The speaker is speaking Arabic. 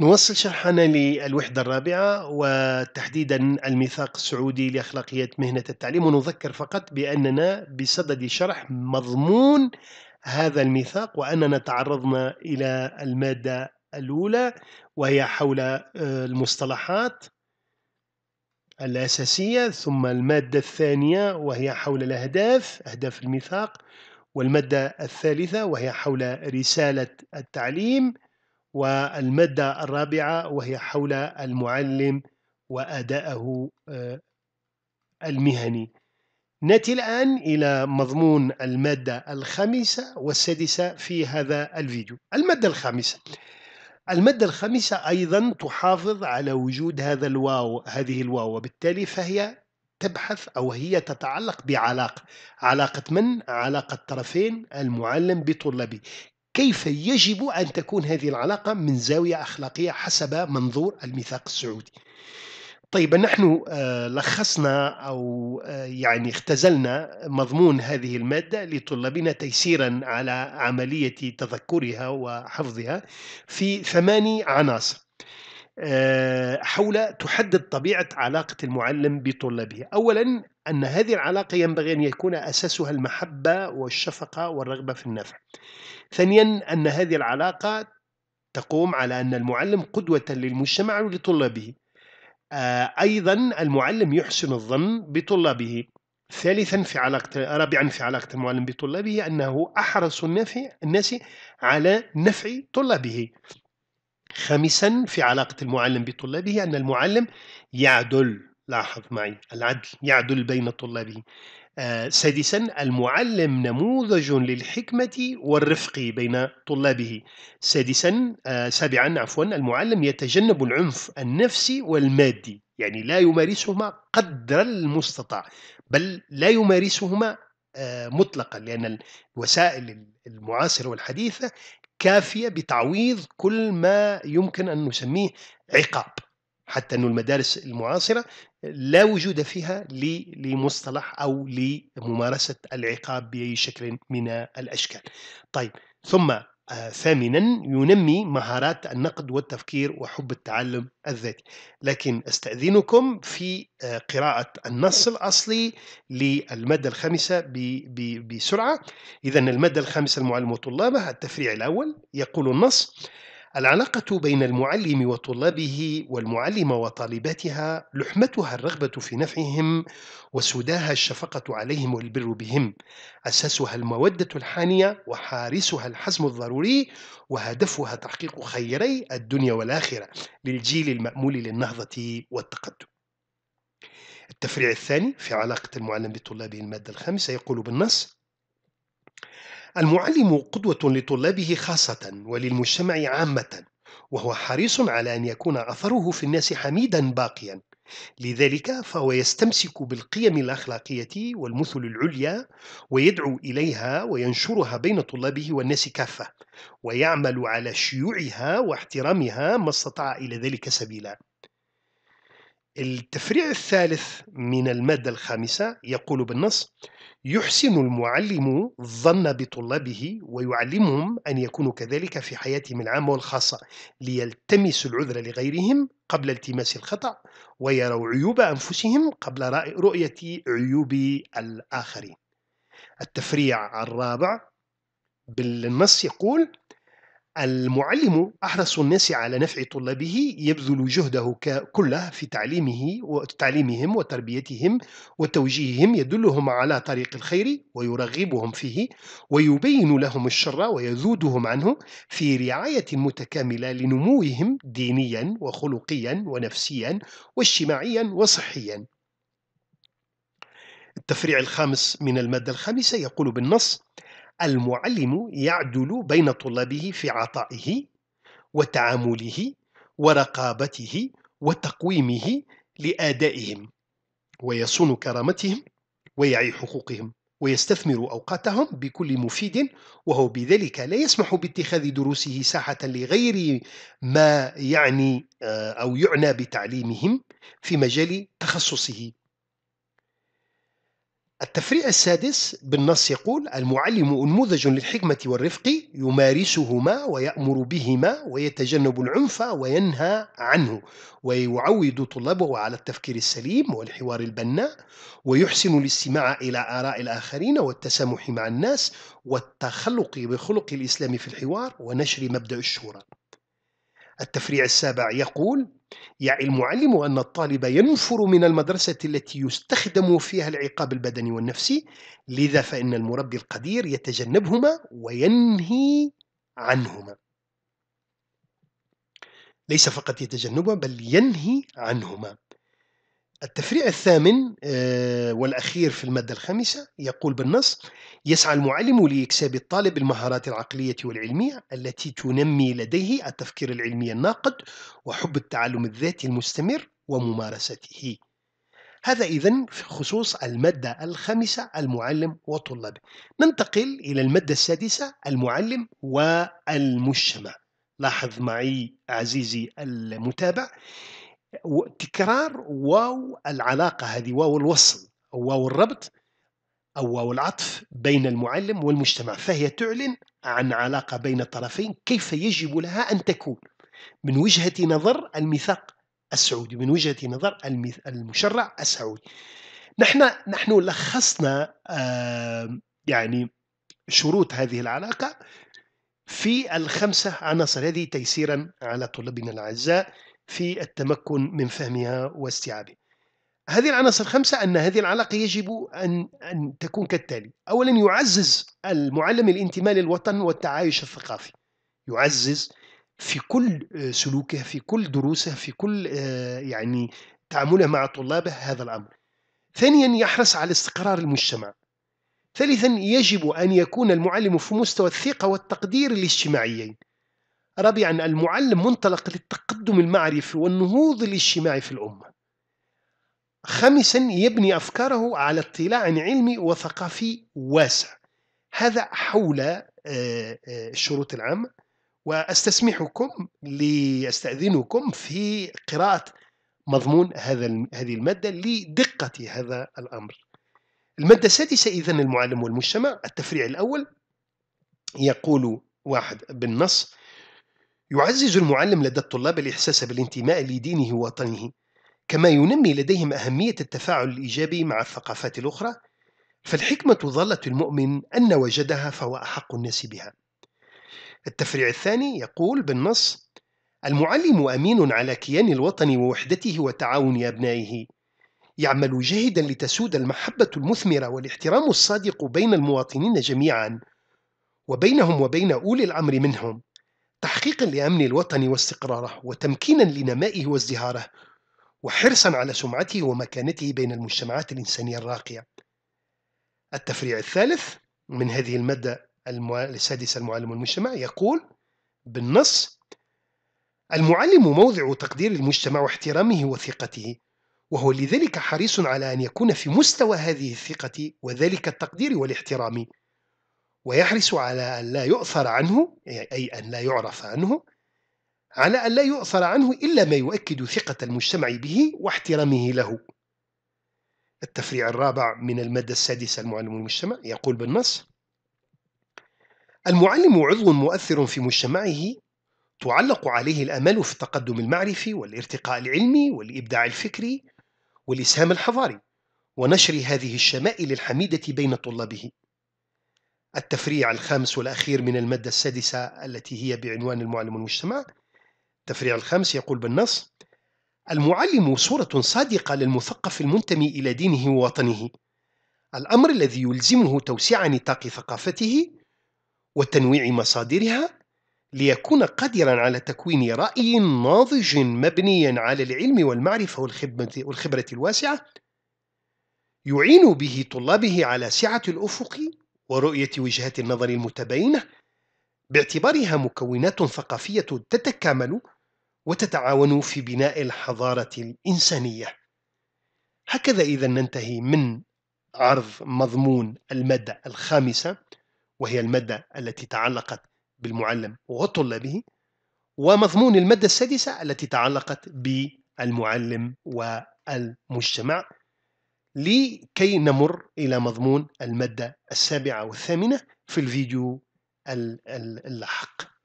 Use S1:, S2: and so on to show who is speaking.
S1: نواصل شرحنا للوحدة الرابعة وتحديدا الميثاق السعودي لأخلاقيات مهنة التعليم ونذكر فقط بأننا بصدد شرح مضمون هذا الميثاق وأننا تعرضنا إلى المادة الأولى وهي حول آه، المصطلحات الأساسية ثم المادة الثانية وهي حول الأهداف أهداف الميثاق والمادة الثالثة وهي حول رسالة التعليم والمادة الرابعة وهي حول المعلم وأدائه آه، المهني نأتي الآن إلى مضمون المادة الخامسة والسادسة في هذا الفيديو المادة الخامسة المادة الخامسة أيضا تحافظ على وجود هذا الواو هذه الواو وبالتالي فهي تبحث أو هي تتعلق بعلاقة علاقة من؟ علاقة طرفين المعلم بطلابه كيف يجب أن تكون هذه العلاقة من زاوية أخلاقية حسب منظور الميثاق السعودي طيب نحن آه، لخصنا أو آه، يعني اختزلنا مضمون هذه المادة لطلابنا تيسيرا على عملية تذكرها وحفظها في ثماني عناصر آه، حول تحدد طبيعة علاقة المعلم بطلابه أولا أن هذه العلاقة ينبغي أن يكون أساسها المحبة والشفقة والرغبة في النفع ثانيا أن هذه العلاقة تقوم على أن المعلم قدوة للمجتمع ولطلابه آه، أيضا المعلم يحسن الظن بطلابه ثالثا في علاقة رابعا في علاقة المعلم بطلابه أنه أحرص الناس على نفع طلابه خامسا في علاقة المعلم بطلابه أن المعلم يعدل لاحظ معي العدل يعدل بين طلابه آه، سادسا المعلم نموذج للحكمة والرفق بين طلابه سادسا آه، سابعا عفوا المعلم يتجنب العنف النفسي والمادي يعني لا يمارسهما قدر المستطاع بل لا يمارسهما آه، مطلقا لأن الوسائل المعاصرة والحديثة كافية بتعويض كل ما يمكن أن نسميه عقاب حتى أن المدارس المعاصرة لا وجود فيها لمصطلح أو لممارسة العقاب بأي شكل من الأشكال طيب ثم آه، ثامنا ينمي مهارات النقد والتفكير وحب التعلم الذاتي لكن استأذنكم في آه، قراءة النص الأصلي للمادة الخامسة بسرعة إذا المادة الخامسة المعلم وطلابه التفريع الأول يقول النص العلاقة بين المعلم وطلابه والمعلمة وطالباتها لحمتها الرغبة في نفعهم وسداها الشفقة عليهم والبر بهم أساسها المودة الحانية وحارسها الحزم الضروري وهدفها تحقيق خيري الدنيا والآخرة للجيل المأمول للنهضة والتقدم التفريع الثاني في علاقة المعلم بطلابه المادة الخامسة يقول بالنص المعلم قدوة لطلابه خاصة وللمجتمع عامة، وهو حريص على أن يكون أثره في الناس حميدا باقيا، لذلك فهو يستمسك بالقيم الأخلاقية والمثل العليا ويدعو إليها وينشرها بين طلابه والناس كافة، ويعمل على شيوعها واحترامها ما استطاع إلى ذلك سبيلا. التفريع الثالث من المادة الخامسة يقول بالنص يحسن المعلم الظن بطلابه ويعلمهم أن يكونوا كذلك في حياتهم العامة والخاصة ليلتمسوا العذر لغيرهم قبل التماس الخطأ ويروا عيوب أنفسهم قبل رؤية عيوب الآخرين التفريع الرابع بالنص يقول المعلم أحرص الناس على نفع طلابه يبذل جهده كله في تعليمه وتعليمهم وتربيتهم وتوجيههم يدلهم على طريق الخير ويرغبهم فيه ويبين لهم الشر ويذودهم عنه في رعاية متكاملة لنموهم دينيا وخلقيا ونفسيا واجتماعيا وصحيا التفريع الخامس من المادة الخامسة يقول بالنص المعلم يعدل بين طلابه في عطائه وتعامله ورقابته وتقويمه لآدائهم ويصون كرامتهم ويعي حقوقهم ويستثمر أوقاتهم بكل مفيد وهو بذلك لا يسمح باتخاذ دروسه ساحة لغير ما يعني آه، أو يعنى بتعليمهم في مجال تخصصه التفريع السادس بالنص يقول المعلم أنموذج للحكمة والرفق يمارسهما ويأمر بهما ويتجنب العنف وينهى عنه ويعود طلابه على التفكير السليم والحوار البناء ويحسن الاستماع إلى آراء الآخرين والتسامح مع الناس والتخلق بخلق الإسلام في الحوار ونشر مبدأ الشورى التفريع السابع يقول يعي المعلم أن الطالب ينفر من المدرسة التي يستخدم فيها العقاب البدني والنفسي لذا فإن المربي القدير يتجنبهما وينهي عنهما ليس فقط يتجنبهما بل ينهي عنهما التفريع الثامن آه، والأخير في المادة الخامسة يقول بالنص يسعى المعلم لإكساب الطالب المهارات العقلية والعلمية التي تنمي لديه التفكير العلمي الناقد وحب التعلم الذاتي المستمر وممارسته هذا إذا في خصوص المادة الخامسة المعلم وطلابه ننتقل إلى المادة السادسة المعلم والمجتمع لاحظ معي عزيزي المتابع تكرار واو العلاقة هذه واو الوصل أو واو الربط أو واو العطف بين المعلم والمجتمع فهي تعلن عن علاقة بين الطرفين كيف يجب لها أن تكون من وجهة نظر الميثاق السعودي من وجهة نظر المشرع السعودي نحن نحن لخصنا يعني شروط هذه العلاقة في الخمسة عناصر هذه تيسيرا على طلابنا الأعزاء في التمكن من فهمها واستيعابها. هذه العناصر الخمسة أن هذه العلاقة يجب أن أن تكون كالتالي: أولاً يعزز المعلم الانتماء للوطن والتعايش الثقافي. يعزز في كل آه، سلوكه، في كل دروسه، في كل آه، يعني تعامله مع طلابه هذا الأمر. ثانياً يحرص على استقرار المجتمع. ثالثاً يجب أن يكون المعلم في مستوى الثقة والتقدير الاجتماعيين. رابعا المعلم منطلق للتقدم المعرفي والنهوض الاجتماعي في الأمة خامسا يبني أفكاره على اطلاع علمي وثقافي واسع هذا حول آه، آه، الشروط العامة واستسمحكم لاستاذنكم في قراءه مضمون هذا هذه الماده لدقه هذا الامر. الماده السادسه اذا المعلم والمجتمع التفريع الاول يقول واحد بالنص يعزز المعلم لدى الطلاب الإحساس بالانتماء لدينه ووطنه، كما ينمي لديهم أهمية التفاعل الإيجابي مع الثقافات الأخرى، فالحكمة ظلة المؤمن أن وجدها فهو أحق الناس بها. التفريع الثاني يقول بالنص: المعلم أمين على كيان الوطن ووحدته وتعاون أبنائه. يعمل جاهدا لتسود المحبة المثمرة والاحترام الصادق بين المواطنين جميعا، وبينهم وبين أولي الأمر منهم. تحقيقا لأمن الوطن واستقراره وتمكينا لنمائه وازدهاره وحرصا على سمعته ومكانته بين المجتمعات الإنسانية الراقية التفريع الثالث من هذه المادة السادسة المعلم والمجتمع يقول بالنص المعلم موضع تقدير المجتمع واحترامه وثقته وهو لذلك حريص على أن يكون في مستوى هذه الثقة وذلك التقدير والاحترام ويحرص على أن لا يؤثر عنه أي أن لا يعرف عنه على أن لا يؤثر عنه إلا ما يؤكد ثقة المجتمع به واحترامه له التفريع الرابع من المادة السادسة المعلم المجتمع يقول بالنص المعلم عضو مؤثر في مجتمعه تعلق عليه الأمل في التقدم المعرفي والارتقاء العلمي والإبداع الفكري والإسهام الحضاري ونشر هذه الشمائل الحميدة بين طلابه التفريع الخامس والأخير من المادة السادسة التي هي بعنوان المعلم والمجتمع التفريع الخامس يقول بالنص المعلم صورة صادقة للمثقف المنتمي إلى دينه ووطنه الأمر الذي يلزمه توسيع نطاق ثقافته وتنويع مصادرها ليكون قادرا على تكوين رأي ناضج مبنيا على العلم والمعرفة والخبرة, والخبرة الواسعة يعين به طلابه على سعة الأفق ورؤية وجهات النظر المتباينة باعتبارها مكونات ثقافية تتكامل وتتعاون في بناء الحضارة الإنسانية. هكذا إذا ننتهي من عرض مضمون المادة الخامسة وهي المادة التي تعلقت بالمعلم وطلابه ومضمون المادة السادسة التي تعلقت بالمعلم والمجتمع لكي نمر إلى مضمون المادة السابعة والثامنة في الفيديو اللاحق